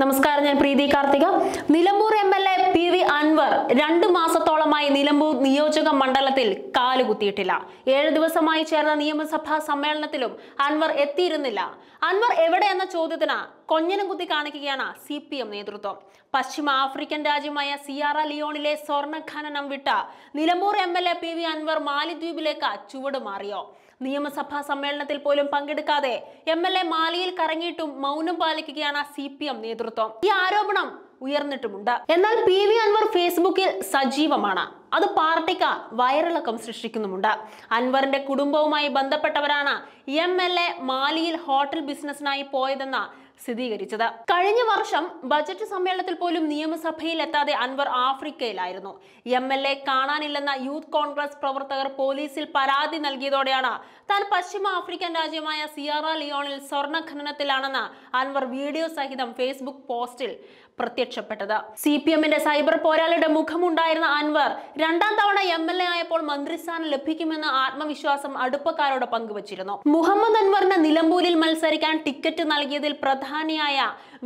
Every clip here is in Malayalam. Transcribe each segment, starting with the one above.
നമസ്കാരം ഞാൻ Preethi Karthika Nilambur M L A P V Anvar രണ്ടു മാസത്തോളമായി നിലമ്പൂർ നിയോജക മണ്ഡലത്തിൽ കാലുകുത്തിയിട്ടില്ല ഏഴ് ദിവസമായി ചേർന്ന നിയമസഭാ സമ്മേളനത്തിലും അൻവർ എത്തിയിരുന്നില്ല അൻവർ എവിടെ എന്ന ചോദ്യത്തിന് കൊഞ്ഞനം കുത്തി കാണിക്കുകയാണ് സി പി എം നേതൃത്വം പശ്ചിമ ആഫ്രിക്കൻ രാജ്യമായ സിയാറ ലിയോണിലെ സ്വർണ്ണ ഖനനം വിട്ട Nilambur M L A P V Anvar മാലിദ്വീപിലേക്ക് ചുവട് മാറിയോ നിയമസഭാ സമ്മേളനത്തിൽ പോലും പങ്കെടുക്കാതെ എം എൽ എ മാലിയിൽ കറങ്ങിയിട്ടും മൗനം പാലിക്കുകയാണ് സി പി എം നേതൃത്വം ഈ ആരോപണം ഉയർന്നിട്ടുമുണ്ട് എന്നാൽ പി വി അൻവർ ഫേസ്ബുക്കിൽ സജീവമാണ് അത് പാർട്ടിക്ക് വയറിളക്കം സൃഷ്ടിക്കുന്നുമുണ്ട് അൻവറിന്റെ കുടുംബവുമായി ബന്ധപ്പെട്ടവരാണ് എം എൽ എ മാലിയിൽ ഹോട്ടൽ ബിസിനസ്സിനായി പോയതെന്ന സ്ഥിരീകരിച്ചത് കഴിഞ്ഞ വർഷം ബജറ്റ് സമ്മേളനത്തിൽ പോലും നിയമസഭയിൽ എത്താതെ അൻവർ ആഫ്രിക്കയിലായിരുന്നു എം എൽ എ കാണാനില്ലെന്ന യൂത്ത് കോൺഗ്രസ് പ്രവർത്തകർ പോലീസിൽ പരാതി നൽകിയതോടെയാണ് താൻ പശ്ചിമ ആഫ്രിക്കൻ രാജ്യമായ സിയാറ ലിയോണിൽ സ്വർണ്ണ ഖനനത്തിലാണെന്ന് അൻവർ വീഡിയോ സഹിതം ഫേസ്ബുക്ക് പോസ്റ്റിൽ പ്രത്യക്ഷപ്പെട്ടത് സി പി എമ്മിന്റെ സൈബർ പോരാളിയുടെ മുഖമുണ്ടായിരുന്ന അൻവർ രണ്ടാം തവണ എം എൽ എ ആയപ്പോൾ മന്ത്രിസ്ഥാനം ലഭിക്കുമെന്ന ആത്മവിശ്വാസം അടുപ്പക്കാരോട് പങ്കുവച്ചിരുന്നു മുഹമ്മദ് അൻവറിന് നിലമ്പൂരിൽ മത്സരിക്കാൻ ടിക്കറ്റ് നൽകിയതിൽ പ്രധാന പ്രധാനിയായ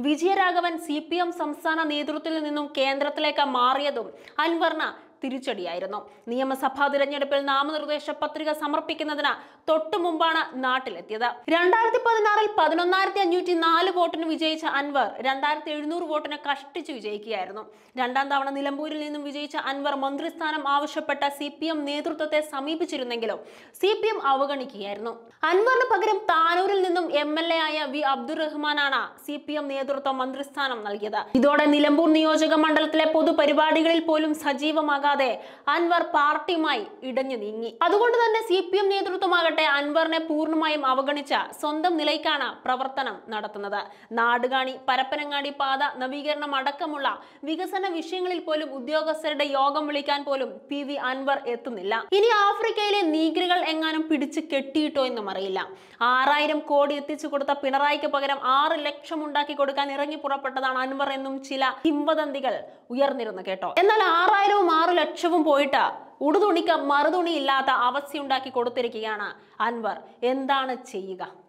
വിജയരാഘവൻ സി പി എം സംസ്ഥാന നേതൃത്വത്തിൽ നിന്നും കേന്ദ്രത്തിലേക്ക് മാറിയതും അൻവർണ തിരിച്ചടിയായിരുന്നു നിയമസഭാ തിരഞ്ഞെടുപ്പിൽ നാമനിർദ്ദേശ പത്രിക സമർപ്പിക്കുന്നതിന് തൊട്ടു മുമ്പാണ് നാട്ടിലെത്തിയത് രണ്ടായിരത്തി പതിനാറിൽ പതിനൊന്നായിരത്തി അഞ്ഞൂറ്റി നാല് വോട്ടിന് വിജയിച്ച അൻവർ രണ്ടായിരത്തി എഴുന്നൂറ് വോട്ടിന് കഷ്ടിച്ച് വിജയിക്കുകയായിരുന്നു രണ്ടാം തവണ നിലമ്പൂരിൽ നിന്നും വിജയിച്ച അൻവർ മന്ത്രിസ്ഥാനം ആവശ്യപ്പെട്ട സി പി എം നേതൃത്വത്തെ സമീപിച്ചിരുന്നെങ്കിലും സി പി എം അവഗണിക്കുകയായിരുന്നു അൻവറിന് പകരം താനൂരിൽ നിന്നും എം എൽ എ ആയ വി അബ്ദുറഹ്മാനാണ് സി പി എം നേതൃത്വം മന്ത്രിസ്ഥാനം നൽകിയത് ഇതോടെ നിലമ്പൂർ നിയോജക മണ്ഡലത്തിലെ പൊതുപരിപാടികളിൽ പോലും സജീവമാകാതെ കൂടാതെ അൻവർ പാർട്ടിയുമായി ഇടഞ്ഞു നീങ്ങി അതുകൊണ്ട് തന്നെ സി പി എം നേതൃത്വമാകട്ടെ അൻവറിനെ പൂർണ്ണമായും അവഗണിച്ച സ്വന്തം നിലയ്ക്കാണ് പ്രവർത്തനം നടത്തുന്നത് നാടുകാണി പരപ്പനങ്ങാടി പാത നവീകരണം അടക്കമുള്ള വികസന വിഷയങ്ങളിൽ പോലും ഉദ്യോഗസ്ഥരുടെ യോഗം വിളിക്കാൻ പോലും പി വി അൻവർ എത്തുന്നില്ല ഇനി ആഫ്രിക്കയിലെ നീഗ്രികൾ എങ്ങാനും പിടിച്ചു കെട്ടിയിട്ടോ എന്നും അറിയില്ല ആറായിരം കോടി എത്തിച്ചു കൊടുത്ത പിണറായിക്ക് പകരം ആറ് ലക്ഷം ഉണ്ടാക്കി കൊടുക്കാൻ ഇറങ്ങി പുറപ്പെട്ടതാണ് അൻവർ എന്നും ചില കിംവദന്തികൾ ഉയർന്നിരുന്നു കേട്ടോ എന്നാൽ ആറായിരവും ആറ് ലക്ഷവും പോയിട്ട് ഉടുതുണിക്ക് മറുതുണിയില്ലാത്ത അവസ്ഥയുണ്ടാക്കി കൊടുത്തിരിക്കുകയാണ് അൻവർ എന്താണ് ചെയ്യുക